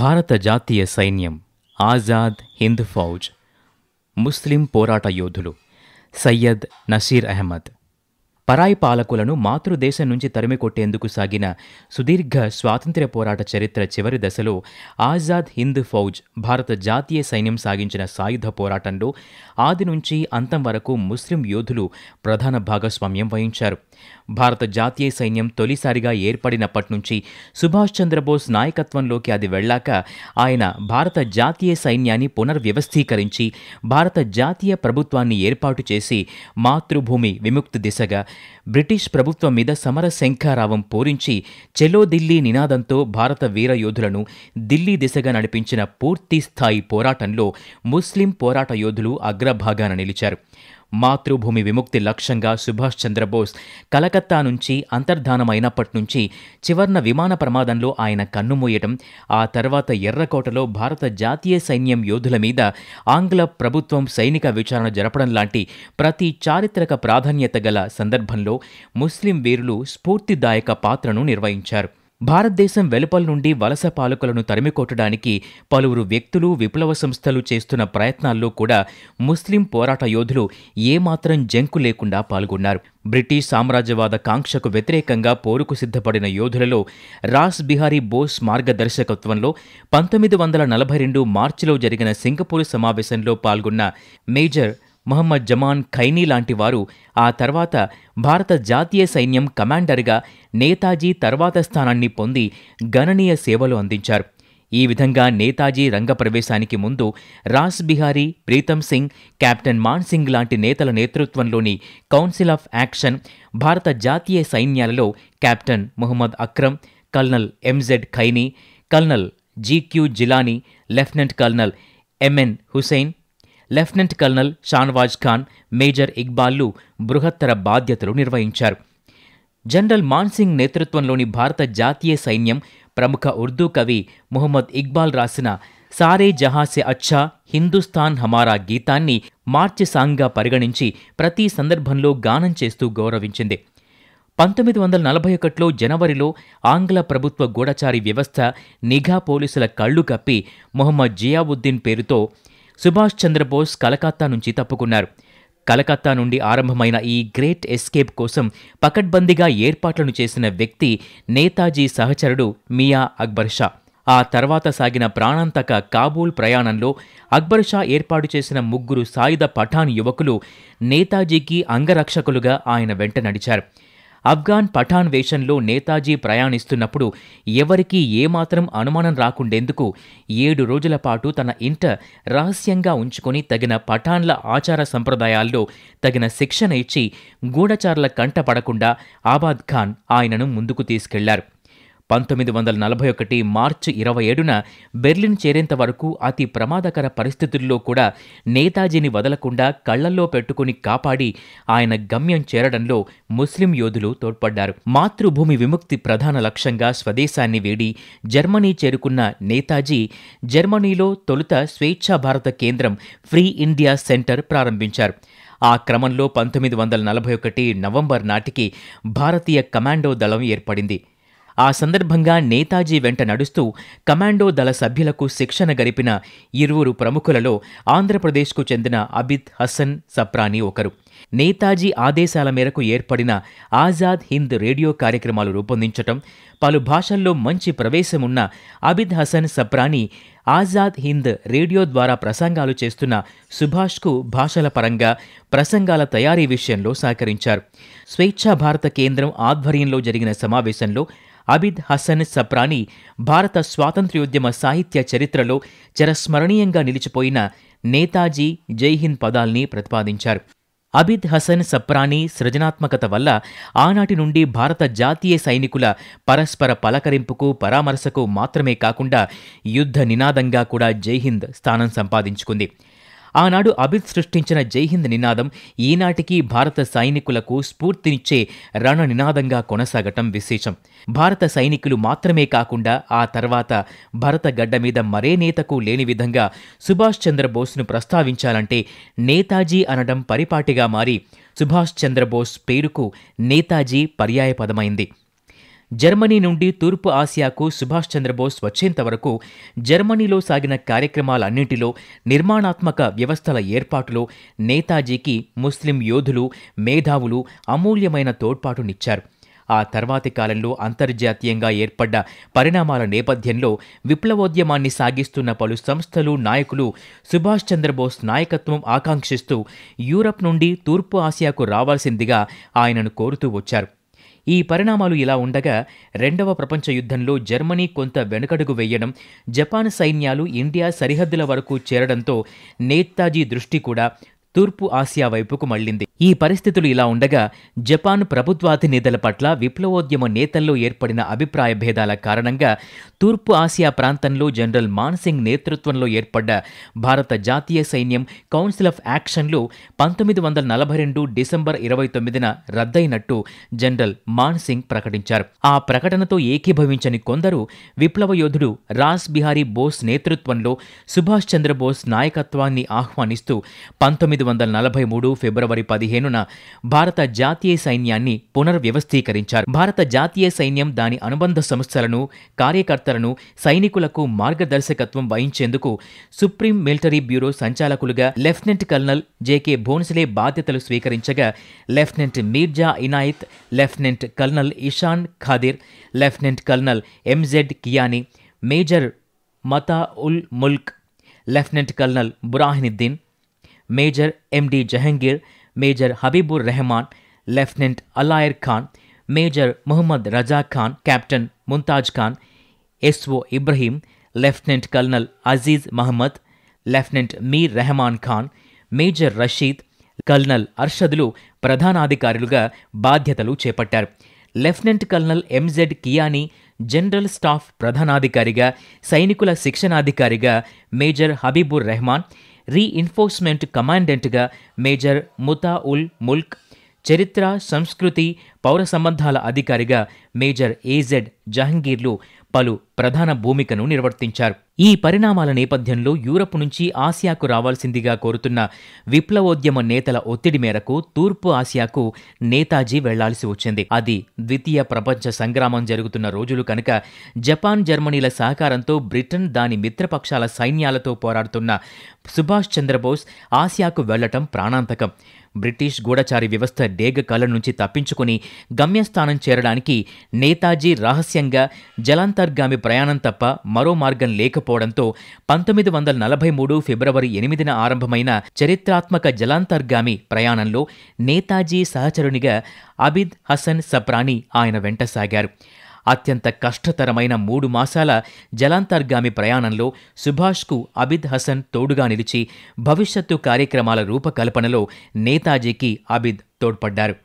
భారత జాతీయ సైన్యం ఆజాద్ హింద్ ఫౌజ్ ముస్లిం పోరాట యోధులు సయ్యద్ నసీర్ అహ్మద్ పరాయి పాలకులను మాతృదేశం నుంచి తరిమికొట్టేందుకు సాగిన సుదీర్ఘ స్వాతంత్ర్య పోరాట చరిత్ర చివరి దశలో ఆజాద్ హింద్ ఫౌజ్ భారత జాతీయ సైన్యం సాగించిన సాయుధ పోరాటంలో ఆది నుంచి అంతం వరకు ముస్లిం యోధులు ప్రధాన భాగస్వామ్యం వహించారు భారత జాతీయ సైన్యం తొలిసారిగా ఏర్పడినప్పటి నుంచి సుభాష్ చంద్రబోస్ నాయకత్వంలోకి అది వెళ్ళాక ఆయన భారత జాతీయ సైన్యాన్ని పునర్వ్యవస్థీకరించి భారత జాతీయ ప్రభుత్వాన్ని ఏర్పాటు చేసి మాతృభూమి విముక్తి దిశగా బ్రిటిష్ ప్రభుత్వం మీద సమర శంఖారావం పూరించి చెలో ఢిల్లీ నినాదంతో భారత వీర యోధులను ఢిల్లీ దిశగా నడిపించిన పూర్తి స్థాయి పోరాటంలో ముస్లిం పోరాట యోధులు అగ్రభాగాన నిలిచారు మాతృభూమి విముక్తి లక్ష్యంగా సుభాష్ చంద్రబోస్ కలకత్తా నుంచి అంతర్ధానమైనప్పటి నుంచి చివర్న విమాన ప్రమాదంలో ఆయన కన్నుమూయటం ఆ తర్వాత ఎర్రకోటలో భారత జాతీయ సైన్యం యోధుల మీద ఆంగ్ల ప్రభుత్వం సైనిక విచారణ జరపడం లాంటి ప్రతి చారిత్రక ప్రాధాన్యత గల సందర్భంలో ముస్లిం వీరులు స్ఫూర్తిదాయక పాత్రను నిర్వహించారు భారతదేశం వెలుపల నుండి వలస పాలకులను తరిమికొట్టడానికి పలువురు వ్యక్తులు విప్లవ సంస్థలు చేస్తున్న ప్రయత్నాల్లో కూడా ముస్లిం పోరాట యోధులు ఏమాత్రం జంకు లేకుండా పాల్గొన్నారు బ్రిటిష్ సామ్రాజ్యవాద కాంక్షకు వ్యతిరేకంగా పోరుకు సిద్ధపడిన యోధులలో రాస్ బిహారీ బోస్ మార్గదర్శకత్వంలో పంతొమ్మిది వందల నలభై రెండు మార్చిలో జరిగిన సింగపూర్ సమావేశంలో పాల్గొన్న మేజర్ మహమ్మద్ జమాన్ ఖైనీ లాంటి వారు ఆ తర్వాత భారత జాతీయ సైన్యం కమాండర్గా నేతాజీ తర్వాత స్థానాన్ని పొంది గణనీయ సేవలు అందించారు ఈ విధంగా నేతాజీ రంగప్రవేశానికి ముందు రాస్ బిహారీ ప్రీతం సింగ్ కెప్టెన్ మాన్ సింగ్ లాంటి నేతల నేతృత్వంలోని కౌన్సిల్ ఆఫ్ యాక్షన్ భారత జాతీయ సైన్యాలలో captain Mohammed Akram colonel MZ Kiani colonel GQ Gilani lieutenant colonel MN Hussain lieutenant colonel Shahnawaz Khan major ఇక్బాల్లు బృహత్తర బాధ్యతలు నిర్వహించారు జనరల్ మాన్సింగ్ నేతృత్వంలోని భారత జాతీయ సైన్యం ప్రముఖ ఉర్దూ కవి మొహమ్మద్ ఇక్బాల్ రాసిన సారే జహాసే అచ్చా హిందుస్థాన్ హమారా గీతాన్ని మార్చి సాంగ్గా పరిగణించి ప్రతి సందర్భంలో గానం చేస్తూ గౌరవించింది పంతొమ్మిది వందల నలభై ఒకటిలో జనవరిలో ఆంగ్ల ప్రభుత్వ గూఢచారి వ్యవస్థ నిఘా పోలీసుల కళ్ళు కప్పి మొహమ్మద్ జియావుద్దీన్ పేరుతో సుభాష్ చంద్రబోస్ కలకత్తా నుంచి తప్పుకున్నారు కలకత్తా నుండి ఆరంభమైన ఈ గ్రేట్ ఎస్కేప్ కోసం పకడ్బందీగా ఏర్పాట్లను చేసిన వ్యక్తి నేతాజీ సహచరుడు మియా అక్బర్ షా ఆ తర్వాత సాగిన ప్రాణాంతక కాబూల్ ప్రయాణంలో అక్బర్ షా ఏర్పాటు చేసిన ముగ్గురు సాయుధ పఠాన్ యువకులు నేతాజీకి అంగరక్షకులుగా ఆయన వెంట నడిచారు అఫ్ఘాన్ పఠాన్ వేషంలో నేతాజీ ప్రయాణిస్తున్నప్పుడు ఎవరికీ ఏమాత్రం అనుమానం రాకుండేందుకు ఏడు రోజుల పాటు తన ఇంట రహస్యంగా ఉంచుకొని తగిన పఠాన్ల ఆచార సంప్రదాయాల్లో తగిన శిక్షణ ఇచ్చి గూఢచారుల కంటపడకుండా ఆబాద్ ఖాన్ ఆయనను ముందుకు తీసుకెళ్లారు పంతొమ్మిది వందల నలభై ఒకటి మార్చి ఇరవై ఏడున బెర్లిన్ చేరేంత వరకు అతి ప్రమాదకర పరిస్థితుల్లో కూడా నేతాజీని వదలకుండా కళ్లల్లో పెట్టుకుని కాపాడి ఆయన గమ్యం చేరడంలో ముస్లిం యోధులు తోడ్పడ్డారు మాతృభూమి విముక్తి ప్రధాన లక్ష్యంగా స్వదేశాన్ని వీడి జర్మనీ చేరుకున్న నేతాజీ జర్మనీలో తొలుత స్వేచ్ఛా భారత కేంద్రం ఫ్రీ ఇండియా సెంటర్ ప్రారంభించారు ఆ క్రమంలో పంతొమ్మిది వందల నలభై ఒకటి నవంబర్ నాటికి భారతీయ కమాండో దళం ఏర్పడింది ఆ సందర్భంగా నేతాజీ వెంట నడుస్తూ కమాండో దళ సభ్యులకు శిక్షణ గరిపిన ఇరువురు ప్రముఖులలో ఆంధ్రప్రదేశ్కు చెందిన అబిద్ హసన్ సప్రాని ఒకరు నేతాజీ ఆదేశాల మేరకు ఏర్పడిన ఆజాద్ హింద్ రేడియో కార్యక్రమాలు రూపొందించటం పలు భాషల్లో మంచి ప్రవేశమున్న అబిద్ హసన్ సప్రాని ఆజాద్ హింద్ రేడియో ద్వారా ప్రసంగాలు చేస్తున్న సుభాష్కు భాషల పరంగా ప్రసంగాల తయారీ విషయంలో సహకరించారు స్వేచ్ఛ భారత కేంద్రం ఆధ్వర్యంలో జరిగిన సమావేశంలో అబిద్ హసన్ సప్రాని భారత స్వాతంత్ర్యోద్యమ సాహిత్య చరిత్రలో చిరస్మరణీయంగా నిలిచిపోయిన నేతాజీ జైహింద్ పదాల్ని ప్రతిపాదించారు అబిద్ హసన్ సప్రాని సృజనాత్మకత వల్ల ఆనాటి నుండి భారత జాతీయ సైనికుల పరస్పర పలకరింపుకు పరామర్శకు మాత్రమే కాకుండా యుద్ధ నినాదంగా కూడా జైహింద్ స్థానం సంపాదించుకుంది ఆనాడు అభిత్ సృష్టించిన జైహింద్ నినాదం ఈనాటికి భారత సైనికులకు స్ఫూర్తినిచ్చే రణ నినాదంగా కొనసాగటం విశేషం భారత సైనికులు మాత్రమే కాకుండా ఆ తర్వాత భరత గడ్డ మీద మరే నేతకు లేని విధంగా సుభాష్ చంద్రబోస్ను ప్రస్తావించాలంటే నేతాజీ అనడం పరిపాటిగా మారి సుభాష్ చంద్రబోస్ పేరుకు నేతాజీ పర్యాయపదమైంది జర్మనీ నుండి తూర్పు ఆసియాకు సుభాష్ చంద్రబోస్ వచ్చేంత వరకు జర్మనీలో సాగిన కార్యక్రమాలన్నింటిలో నిర్మాణాత్మక వ్యవస్థల ఏర్పాటులో నేతాజీకి ముస్లిం యోధులు మేధావులు అమూల్యమైన తోడ్పాటునిచ్చారు ఆ తర్వాతి కాలంలో అంతర్జాతీయంగా ఏర్పడ్డ పరిణామాల నేపథ్యంలో విప్లవోద్యమాన్ని సాగిస్తున్న పలు సంస్థలు నాయకులు సుభాష్ చంద్రబోస్ నాయకత్వం ఆకాంక్షిస్తూ యూరప్ నుండి తూర్పు ఆసియాకు రావాల్సిందిగా ఆయనను కోరుతూ వచ్చారు ఈ పరిణామాలు ఇలా ఉండగా రెండవ ప్రపంచ యుద్ధంలో జర్మనీ కొంత వెనుకడుగు వేయడం జపాన్ సైన్యాలు ఇండియా సరిహద్దుల వరకు చేరడంతో నేతాజీ దృష్టి కూడా తూర్పు ఆసియా వైపుకు మళ్లింది ఈ పరిస్థితులు ఇలా ఉండగా జపాన్ ప్రభుత్వాధినేతల పట్ల విప్లవోద్యమ నేతల్లో ఏర్పడిన అభిప్రాయ భేదాల కారణంగా తూర్పు ఆసియా ప్రాంతంలో జనరల్ మాన్సింగ్ నేతృత్వంలో ఏర్పడ్డ భారత జాతీయ సైన్యం కౌన్సిల్ ఆఫ్ యాక్షన్లు పంతొమ్మిది వందల నలభై రెండు డిసెంబర్ ఇరవై తొమ్మిదిన రద్దయినట్టు జనరల్ మాన్సింగ్ ప్రకటించారు ఆ ప్రకటనతో ఏకీభవించని కొందరు విప్లవ యోధుడు రాస్ బిహారీ బోస్ నేతృత్వంలో సుభాష్ చంద్రబోస్ నాయకత్వాన్ని ఆహ్వానిస్తూ పంతొమ్మిది పంతొమ్మిది వందల నలభై మూడు ఫిబ్రవరి పదిహేనున భారత జాతీయ సైన్యాన్ని పునర్వ్యవస్థీకరించారు భారత జాతీయ సైన్యం దాని అనుబంధ సంస్థలను కార్యకర్తలను సైనికులకు మార్గదర్శకత్వం వహించేందుకు సుప్రీం మిలిటరీ బ్యూరో సంచాలకులుగా లెఫ్టినెంట్ కల్నల్ జేకే భోన్స్లే బాధ్యతలు స్వీకరించగా lieutenant Mirza Inayat lieutenant colonel Ehsan Qadir lieutenant colonel MZ Kiani major Mata ul Mulk lieutenant colonel Burhanuddin major MD Jahangir major Habibur Rahman lieutenant Alayar Khan major Mohammed Raza Khan captain Mumtaz Khan SO Ibrahim lieutenant colonel Aziz Mohammed lieutenant Mir Rahman Khan major Rashid colonel અરશદુલ પ્રધાનાધિકારીલુગા બાધ્યતલુ ચેપટ્તર lieutenant colonel MZ કિયાની general staff પ્રધાનાધિકારીગા સૈનિકુલા શિક્ષનાધિકારીગા મેજર હબીબુર રહેમાન రీఇన్ఫోర్స్మెంట్ కమాండెంట్గా మేజర్ ముతా ఉల్ ముల్క్ చరిత్ర సంస్కృతి పౌర సంబంధాల అధికారిగా మేజర్ ఏజెడ్ జహంగీర్లు పలు ప్రధాన భూమికను నిర్వర్తించారు ఈ పరిణామాల నేపథ్యంలో యూరప్ నుంచి ఆసియాకు రావాల్సిందిగా కోరుతున్న విప్లవోద్యమ నేతల ఒత్తిడి మేరకు తూర్పు ఆసియాకు నేతాజీ వెళ్లాల్సి వచ్చింది అది ద్వితీయ ప్రపంచ సంగ్రామం జరుగుతున్న రోజులు కనుక జపాన్ జర్మనీల సహకారంతో బ్రిటన్ దాని మిత్రపక్షాల సైన్యాలతో పోరాడుతున్న సుభాష్ చంద్రబోస్ ఆసియాకు వెళ్లటం ప్రాణాంతకం బ్రిటిష్ గూఢచారి వ్యవస్థ డేగ కళ్ళ నుంచి తప్పించుకుని గమ్యస్థానం చేరడానికి నేతాజీ రహస్యంగా జలాంతర్గామి ప్రయాణం తప్ప మరో మార్గం లేకపోవడంతో పంతొమ్మిది వందల నలభై మూడు ఫిబ్రవరి ఎనిమిదిన ఆరంభమైన చరిత్రాత్మక జలాంతర్గామి ప్రయాణంలో నేతాజీ సహచరునిగా అబిద్ హసన్ సప్రాని ఆయన వెంట సాగారు అత్యంత కష్టతరమైన మూడు మాసాల జలాంతర్గామి ప్రయాణంలో సుభాష్కు అబిద్ హసన్ తోడుగా నిలిచి భవిష్యత్తు కార్యక్రమాల రూపకల్పనలో నేతాజీకి అబిద్ తోడ్పడ్డారు